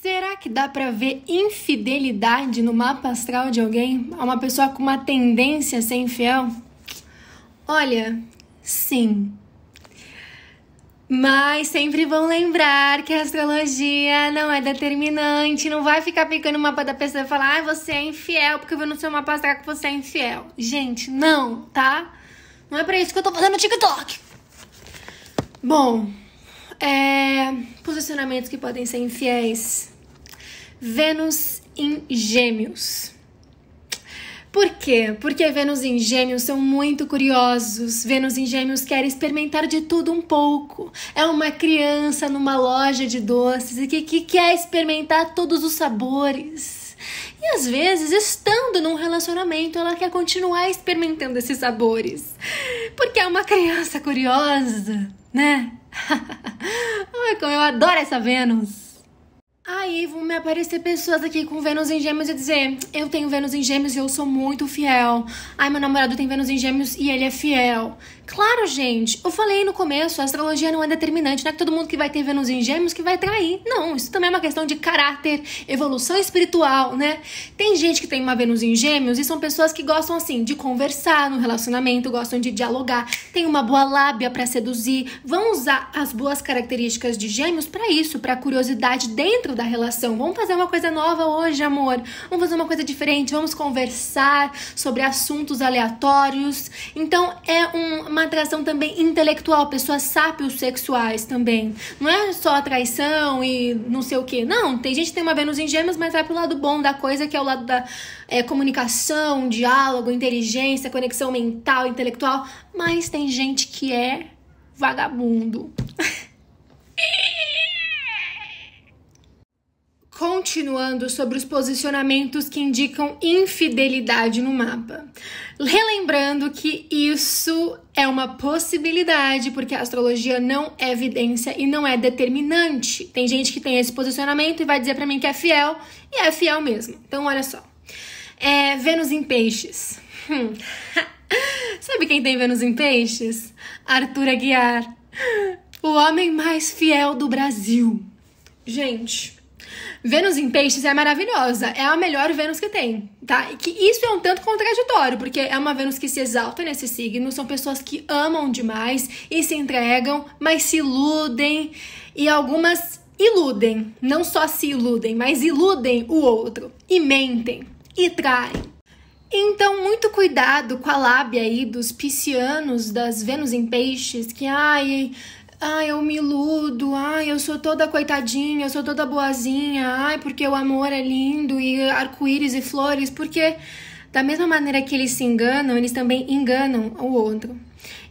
Será que dá para ver infidelidade no mapa astral de alguém? A uma pessoa com uma tendência a ser infiel? Olha, sim. Mas sempre vão lembrar que a astrologia não é determinante, não vai ficar pegando o mapa da pessoa e falar, ah, você é infiel, porque eu vi no seu mapa astral que você é infiel. Gente, não, tá? Não é pra isso que eu tô fazendo TikTok. Bom, é, posicionamentos que podem ser infiéis. Vênus em Gêmeos. Por quê? Porque Vênus em Gêmeos são muito curiosos. Vênus em Gêmeos quer experimentar de tudo um pouco. É uma criança numa loja de doces que, que quer experimentar todos os sabores. E às vezes, estando num relacionamento, ela quer continuar experimentando esses sabores. Porque é uma criança curiosa, né? eu adoro essa Vênus! Aí vão me aparecer pessoas aqui com Vênus em Gêmeos e dizer: Eu tenho Vênus em Gêmeos e eu sou muito fiel. Ai, meu namorado tem Vênus em Gêmeos e ele é fiel. Claro, gente, eu falei no começo: a astrologia não é determinante. Não é que todo mundo que vai ter Vênus em Gêmeos que vai trair. Não, isso também é uma questão de caráter, evolução espiritual, né? Tem gente que tem uma Vênus em Gêmeos e são pessoas que gostam, assim, de conversar no relacionamento, gostam de dialogar, tem uma boa lábia para seduzir, vão usar as boas características de Gêmeos para isso, para curiosidade dentro da relação relação. Vamos fazer uma coisa nova hoje, amor. Vamos fazer uma coisa diferente. Vamos conversar sobre assuntos aleatórios. Então é um, uma atração também intelectual, pessoas sábios sexuais também. Não é só atraição e não sei o que. Não, tem gente que tem uma Vênus em Gêmeos, mas vai pro lado bom da coisa, que é o lado da é, comunicação, diálogo, inteligência, conexão mental, intelectual. Mas tem gente que é vagabundo. continuando sobre os posicionamentos que indicam infidelidade no mapa. Relembrando que isso é uma possibilidade, porque a astrologia não é evidência e não é determinante. Tem gente que tem esse posicionamento e vai dizer para mim que é fiel, e é fiel mesmo. Então, olha só. É, Vênus em Peixes. Hum. Sabe quem tem Vênus em Peixes? Arthur Aguiar. O homem mais fiel do Brasil. Gente, Vênus em peixes é maravilhosa, é a melhor Vênus que tem, tá? E que isso é um tanto contraditório, porque é uma Vênus que se exalta nesse signo, são pessoas que amam demais e se entregam, mas se iludem e algumas iludem, não só se iludem, mas iludem o outro e mentem e traem. Então, muito cuidado com a lábia aí dos piscianos, das Vênus em peixes, que ai, Ai, eu me iludo. Ai, eu sou toda coitadinha, eu sou toda boazinha. Ai, porque o amor é lindo e arco-íris e flores. Porque da mesma maneira que eles se enganam, eles também enganam o outro.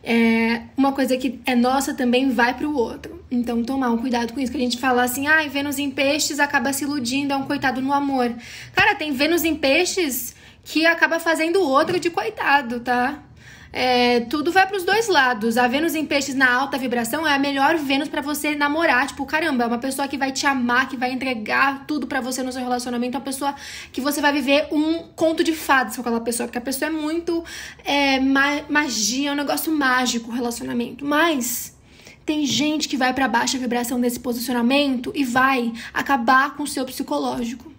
É, uma coisa que é nossa também vai para o outro. Então, tomar um cuidado com isso. Que a gente fala assim, ai, ah, Vênus em peixes acaba se iludindo, é um coitado no amor. Cara, tem Vênus em peixes que acaba fazendo o outro de coitado, tá? é, tudo vai para os dois lados. A Vênus em peixes na alta vibração é a melhor Vênus para você namorar. Tipo, caramba, é uma pessoa que vai te amar, que vai entregar tudo para você no seu relacionamento. É uma pessoa que você vai viver um conto de fadas com aquela pessoa. Porque a pessoa é muito é, ma magia, é um negócio mágico o relacionamento. Mas... Tem gente que vai para baixa vibração desse posicionamento e vai acabar com o seu psicológico.